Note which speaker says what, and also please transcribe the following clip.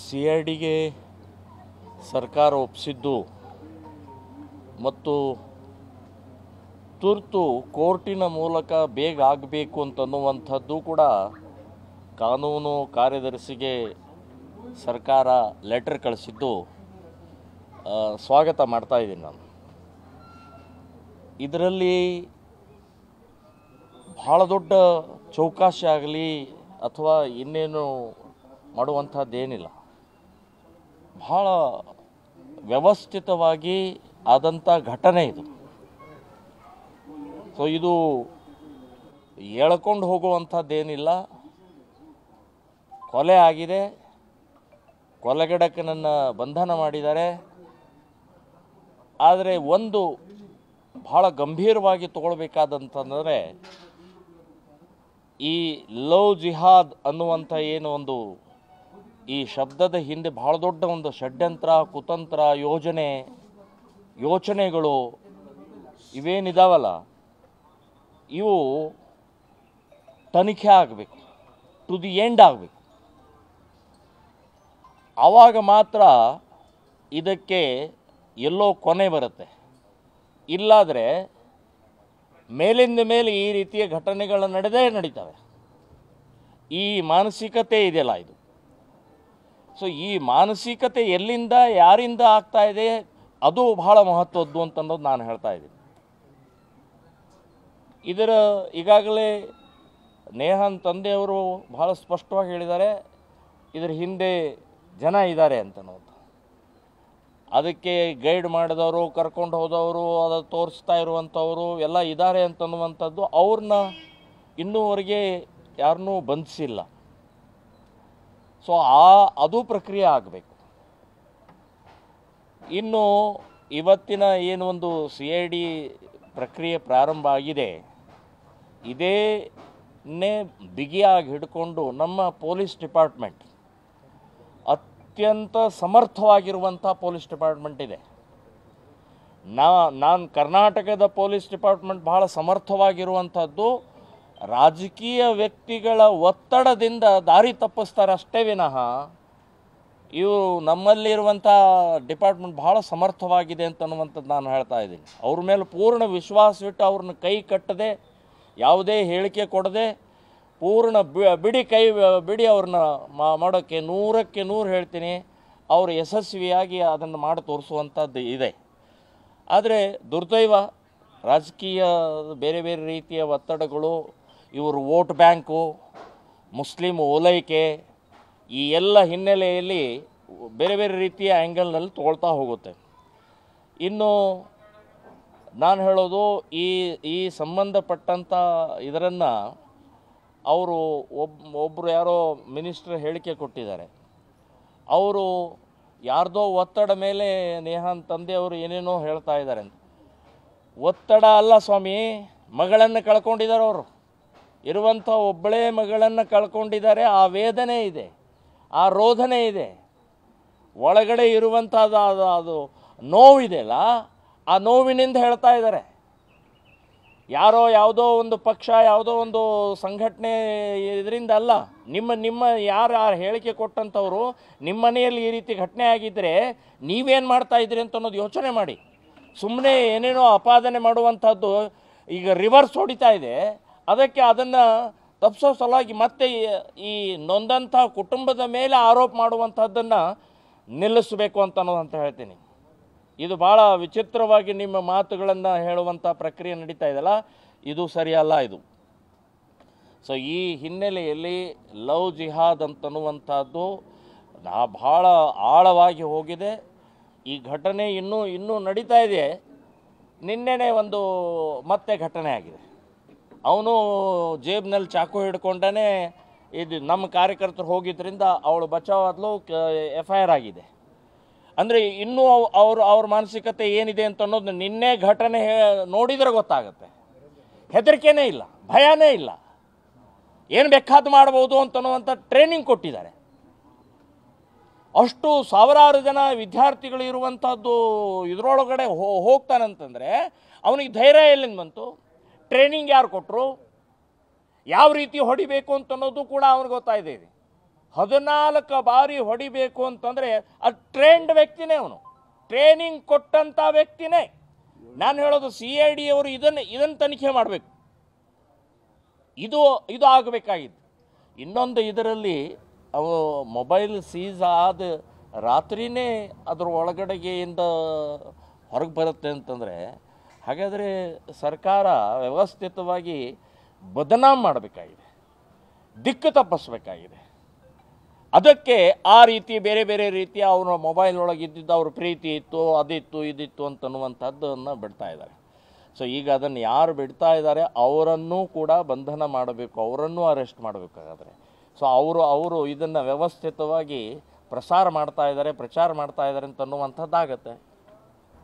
Speaker 1: C R ಡಿಗೆ ಸರ್ಕಾರ ಒಪ್ಪಿಸಿದ್ದು ಮತ್ತು ತುರ್ತು ಕೋರ್ಟಿನ ಮೂಲಕ ಬೇಗ ಆಗಬೇಕು ಅಂತನ್ನುವಂಥದ್ದು ಕೂಡ ಕಾನೂನು ಕಾರ್ಯದರ್ಶಿಗೆ ಸರ್ಕಾರ ಲೆಟರ್ ಕಳಿಸಿದ್ದು ಸ್ವಾಗತ ಮಾಡ್ತಾಯಿದ್ದೀನಿ ಇದ್ದೀನಿ ನಾನು ಇದರಲ್ಲಿ ಭಾಳ ದೊಡ್ಡ ಚೌಕಾಶಿ ಆಗಲಿ ಅಥವಾ ಇನ್ನೇನು ಮಾಡುವಂಥದ್ದೇನಿಲ್ಲ ಬಹಳ ವ್ಯವಸ್ಥಿತವಾಗಿ ಆದಂಥ ಘಟನೆ ಇದು ಸೊ ಇದು ಹೇಳ್ಕೊಂಡು ಹೋಗುವಂಥದ್ದೇನಿಲ್ಲ ಕೊಲೆ ಆಗಿದೆ ಕೊಲೆಗಡಕ್ಕೆ ನನ್ನ ಬಂಧನ ಮಾಡಿದ್ದಾರೆ ಆದರೆ ಒಂದು ಭಾಳ ಗಂಭೀರವಾಗಿ ತಗೊಳ್ಬೇಕಾದಂತಂದರೆ ಈ ಲವ್ ಜಿಹಾದ್ ಅನ್ನುವಂಥ ಏನು ಒಂದು ಈ ಶಬ್ದದ ಹಿಂದೆ ಬಹಳ ದೊಡ್ಡ ಒಂದು ಷಡ್ಯಂತ್ರ ಕುತಂತ್ರ ಯೋಜನೆ ಯೋಚನೆಗಳು ಇವೇನಿದಾವಲ್ಲ ಇವು ತನಿಖೆ ಆಗಬೇಕು ಟು ದಿ ಎಂಡ್ ಆಗಬೇಕು ಆವಾಗ ಮಾತ್ರ ಇದಕ್ಕೆ ಎಲ್ಲೋ ಕೊನೆ ಬರುತ್ತೆ ಇಲ್ಲಾದರೆ ಮೇಲಿಂದ ಮೇಲೆ ಈ ರೀತಿಯ ಘಟನೆಗಳು ನಡೆದೇ ನಡೀತವೆ ಈ ಮಾನಸಿಕತೆ ಇದೆಯಲ್ಲ ಇದು ಸೊ ಈ ಮಾನಸಿಕತೆ ಎಲ್ಲಿಂದ ಯಾರಿಂದ ಆಗ್ತಾ ಇದೆ ಅದು ಬಹಳ ಮಹತ್ವದ್ದು ಅಂತನ್ನೋದು ನಾನು ಹೇಳ್ತಾ ಇದ್ದೀನಿ ಇದರ ಈಗಾಗಲೇ ನೇಹನ್ ತಂದೆಯವರು ಬಹಳ ಸ್ಪಷ್ಟವಾಗಿ ಹೇಳಿದ್ದಾರೆ ಇದರ ಹಿಂದೆ ಜನ ಇದ್ದಾರೆ ಅಂತನ್ನೋದು ಅದಕ್ಕೆ ಗೈಡ್ ಮಾಡಿದವರು ಕರ್ಕೊಂಡು ಹೋದವರು ಅದು ತೋರಿಸ್ತಾ ಇರುವಂಥವರು ಎಲ್ಲ ಇದ್ದಾರೆ ಅಂತನ್ನುವಂಥದ್ದು ಅವ್ರನ್ನ ಇನ್ನೂವರೆಗೆ ಯಾರನ್ನೂ ಬಂಧಿಸಿಲ್ಲ ಸೊ ಆ ಅದು ಪ್ರಕ್ರಿಯೆ ಆಗಬೇಕು ಇನ್ನು ಇವತ್ತಿನ ಏನು ಒಂದು ಸಿ ಐ ಡಿ ಪ್ರಕ್ರಿಯೆ ಪ್ರಾರಂಭ ಆಗಿದೆ ಇದೇನೇ ಬಿಗಿಯಾಗಿ ಹಿಡ್ಕೊಂಡು ನಮ್ಮ ಪೊಲೀಸ್ ಡಿಪಾರ್ಟ್ಮೆಂಟ್ ಅತ್ಯಂತ ಸಮರ್ಥವಾಗಿರುವಂಥ ಪೊಲೀಸ್ ಡಿಪಾರ್ಟ್ಮೆಂಟ್ ಇದೆ ನಾ ನಾನು ಕರ್ನಾಟಕದ ಪೊಲೀಸ್ ಡಿಪಾರ್ಟ್ಮೆಂಟ್ ಭಾಳ ಸಮರ್ಥವಾಗಿರುವಂಥದ್ದು ರಾಜಕೀಯ ವ್ಯಕ್ತಿಗಳ ಒತ್ತಡದಿಂದ ದಾರಿ ತಪ್ಪಿಸ್ತಾರಷ್ಟೇ ವಿನಃ ಇವು ನಮ್ಮಲ್ಲಿರುವಂಥ ಡಿಪಾರ್ಟ್ಮೆಂಟ್ ಭಾಳ ಸಮರ್ಥವಾಗಿದೆ ಅಂತನ್ನುವಂಥದ್ದು ನಾನು ಹೇಳ್ತಾ ಇದ್ದೀನಿ ಅವ್ರ ಮೇಲೆ ಪೂರ್ಣ ವಿಶ್ವಾಸವಿಟ್ಟು ಅವ್ರನ್ನ ಕೈ ಕಟ್ಟದೆ ಯಾವುದೇ ಹೇಳಿಕೆ ಕೊಡದೆ ಪೂರ್ಣ ಬಿಡಿ ಕೈ ಬಿಡಿ ಅವ್ರನ್ನ ಮಾಡೋಕ್ಕೆ ನೂರಕ್ಕೆ ನೂರು ಹೇಳ್ತೀನಿ ಅವರು ಯಶಸ್ವಿಯಾಗಿ ಅದನ್ನು ಮಾಡಿ ತೋರಿಸುವಂಥದ್ದು ಇದೆ ಆದರೆ ದುರ್ದೈವ ರಾಜಕೀಯ ಬೇರೆ ಬೇರೆ ರೀತಿಯ ಒತ್ತಡಗಳು ಇವರು ವೋಟ್ ಬ್ಯಾಂಕು ಮುಸ್ಲಿಂ ಓಲೈಕೆ ಈ ಎಲ್ಲ ಹಿನ್ನೆಲೆಯಲ್ಲಿ ಬೇರೆ ಬೇರೆ ರೀತಿಯ ಆ್ಯಂಗಲ್ನಲ್ಲಿ ತೊಗೊಳ್ತಾ ಹೋಗುತ್ತೆ ಇನ್ನು ನಾನು ಹೇಳೋದು ಈ ಈ ಸಂಬಂಧಪಟ್ಟಂಥ ಇದರನ್ನು ಅವರು ಒಬ್ ಒಬ್ಬರು ಯಾರೋ ಮಿನಿಸ್ಟ್ರ್ ಹೇಳಿಕೆ ಕೊಟ್ಟಿದ್ದಾರೆ ಅವರು ಯಾರ್ದೋ ಒತ್ತಡ ಮೇಲೆ ನೇಹಾನ್ ಅವರು ಏನೇನೋ ಹೇಳ್ತಾ ಇದ್ದಾರೆ ಅಂತ ಒತ್ತಡ ಅಲ್ಲ ಸ್ವಾಮಿ ಮಗಳನ್ನು ಕಳ್ಕೊಂಡಿದ್ದಾರೆ ಅವರು ಇರುವಂಥ ಒಬ್ಬಳೇ ಮಗಳನ್ನು ಕಳ್ಕೊಂಡಿದ್ದಾರೆ ಆ ವೇದನೆ ಇದೆ ಆ ರೋಧನೆ ಇದೆ ಒಳಗಡೆ ಇರುವಂಥದ್ದು ಅದು ಅದು ನೋವಿದೆಯಲ್ಲ ಆ ನೋವಿನಿಂದ ಹೇಳ್ತಾ ಇದ್ದಾರೆ ಯಾರೋ ಯಾವುದೋ ಒಂದು ಪಕ್ಷ ಯಾವುದೋ ಒಂದು ಸಂಘಟನೆ ಇದರಿಂದ ಅಲ್ಲ ನಿಮ್ಮ ನಿಮ್ಮ ಯಾರು ಯಾರು ಹೇಳಿಕೆ ಕೊಟ್ಟಂಥವರು ನಿಮ್ಮ ಮನೆಯಲ್ಲಿ ಈ ರೀತಿ ಘಟನೆ ಆಗಿದ್ದರೆ ನೀವೇನು ಮಾಡ್ತಾ ಇದ್ದೀರಿ ಅಂತ ಅನ್ನೋದು ಯೋಚನೆ ಮಾಡಿ ಸುಮ್ಮನೆ ಏನೇನೋ ಅಪಾದನೆ ಮಾಡುವಂಥದ್ದು ಈಗ ರಿವರ್ಸ್ ಹೊಡಿತಾ ಇದೆ ಅದಕ್ಕೆ ಅದನ್ನು ತಪ್ಪಿಸೋ ಸಲುವಾಗಿ ಮತ್ತೆ ಈ ನೊಂದಂಥ ಕುಟುಂಬದ ಮೇಲೆ ಆರೋಪ ಮಾಡುವಂಥದ್ದನ್ನು ನಿಲ್ಲಿಸಬೇಕು ಅಂತ ಅನ್ನೋದಂತ ಹೇಳ್ತೀನಿ ಇದು ಭಾಳ ವಿಚಿತ್ರವಾಗಿ ನಿಮ್ಮ ಮಾತುಗಳನ್ನು ಹೇಳುವಂಥ ಪ್ರಕ್ರಿಯೆ ನಡೀತಾ ಇದೆಯಲ್ಲ ಇದು ಸರಿಯಲ್ಲ ಇದು ಸೊ ಈ ಹಿನ್ನೆಲೆಯಲ್ಲಿ ಲವ್ ಜಿಹಾದ್ ಅಂತನ್ನುವಂಥದ್ದು ನಾ ಭಾಳ ಆಳವಾಗಿ ಹೋಗಿದೆ ಈ ಘಟನೆ ಇನ್ನೂ ಇನ್ನೂ ನಡೀತಾ ಇದೆ ನಿನ್ನೆನೇ ಒಂದು ಮತ್ತೆ ಘಟನೆ ಆಗಿದೆ ಅವನು ಜೇಬ್ನಲ್ಲಿ ಚಾಕು ಹಿಡ್ಕೊಂಡೇ ಇದು ನಮ್ಮ ಕಾರ್ಯಕರ್ತರು ಹೋಗಿದ್ದರಿಂದ ಅವಳು ಬಚಾವಾದ್ಲು ಎಫ್ ಐ ಆರ್ ಆಗಿದೆ ಅಂದರೆ ಇನ್ನೂ ಅವರು ಅವ್ರ ಮಾನಸಿಕತೆ ಏನಿದೆ ಅಂತ ಅನ್ನೋದು ನಿನ್ನೆ ಘಟನೆ ನೋಡಿದರೆ ಗೊತ್ತಾಗುತ್ತೆ ಹೆದರಿಕೆನೇ ಇಲ್ಲ ಭಯನೇ ಇಲ್ಲ ಏನು ಬೇಕಾದ ಮಾಡ್ಬೋದು ಅಂತನ್ನುವಂಥ ಟ್ರೈನಿಂಗ್ ಕೊಟ್ಟಿದ್ದಾರೆ ಅಷ್ಟು ಸಾವಿರಾರು ಜನ ವಿದ್ಯಾರ್ಥಿಗಳು ಇರುವಂಥದ್ದು ಇದರೊಳಗಡೆ ಹೋಗ್ತಾನಂತಂದರೆ ಅವನಿಗೆ ಧೈರ್ಯ ಎಲ್ಲಿಂದ ಬಂತು ಟ್ರೈನಿಂಗ್ ಯಾರು ಕೊಟ್ಟರು ಯಾವ ರೀತಿ ಹೊಡಿಬೇಕು ಅಂತನ್ನೋದು ಕೂಡ ಅವ್ರಿಗೆ ಗೊತ್ತಾಯಿದೆ ಇದೆ ಹದಿನಾಲ್ಕು ಬಾರಿ ಹೊಡಿಬೇಕು ಅಂತಂದರೆ ಅದು ಟ್ರೈನ್ಡ್ ವ್ಯಕ್ತಿನೇ ಅವನು ಟ್ರೈನಿಂಗ್ ಕೊಟ್ಟಂಥ ವ್ಯಕ್ತಿನೇ ನಾನು ಹೇಳೋದು ಸಿ ಐ ಡಿ ಅವರು ಇದನ್ನು ಇದನ್ನು ತನಿಖೆ ಮಾಡಬೇಕು ಇದು ಇದು ಆಗಬೇಕಾಗಿತ್ತು ಇನ್ನೊಂದು ಇದರಲ್ಲಿ ಅವು ಮೊಬೈಲ್ ಸೀಸ್ ಆದ ರಾತ್ರಿನೇ ಅದರ ಒಳಗಡೆಗೆಯಿಂದ ಹೊರಗೆ ಬರುತ್ತೆ ಅಂತಂದರೆ ಹಾಗಾದರೆ ಸರ್ಕಾರ ವ್ಯವಸ್ಥಿತವಾಗಿ ಬದನಾಮ್ ಮಾಡಬೇಕಾಗಿದೆ ದಿಕ್ಕು ತಪ್ಪಿಸ್ಬೇಕಾಗಿದೆ ಅದಕ್ಕೆ ಆ ರೀತಿ ಬೇರೆ ಬೇರೆ ರೀತಿ ಅವರ ಮೊಬೈಲ್ ಒಳಗೆ ಇದ್ದಿದ್ದು ಅವ್ರ ಪ್ರೀತಿ ಇತ್ತು ಅದಿತ್ತು ಇದಿತ್ತು ಅಂತನ್ನುವಂಥದ್ದನ್ನು ಬಿಡ್ತಾ ಇದ್ದಾರೆ ಸೊ ಈಗ ಅದನ್ನು ಯಾರು ಬಿಡ್ತಾ ಇದ್ದಾರೆ ಅವರನ್ನೂ ಕೂಡ ಬಂಧನ ಮಾಡಬೇಕು ಅವರನ್ನೂ ಅರೆಸ್ಟ್ ಮಾಡಬೇಕಾದ್ರೆ ಸೊ ಅವರು ಅವರು ಇದನ್ನು ವ್ಯವಸ್ಥಿತವಾಗಿ ಪ್ರಸಾರ ಮಾಡ್ತಾ ಇದ್ದಾರೆ ಪ್ರಚಾರ ಮಾಡ್ತಾ ಇದ್ದಾರೆ ಅಂತನ್ನುವಂಥದ್ದಾಗತ್ತೆ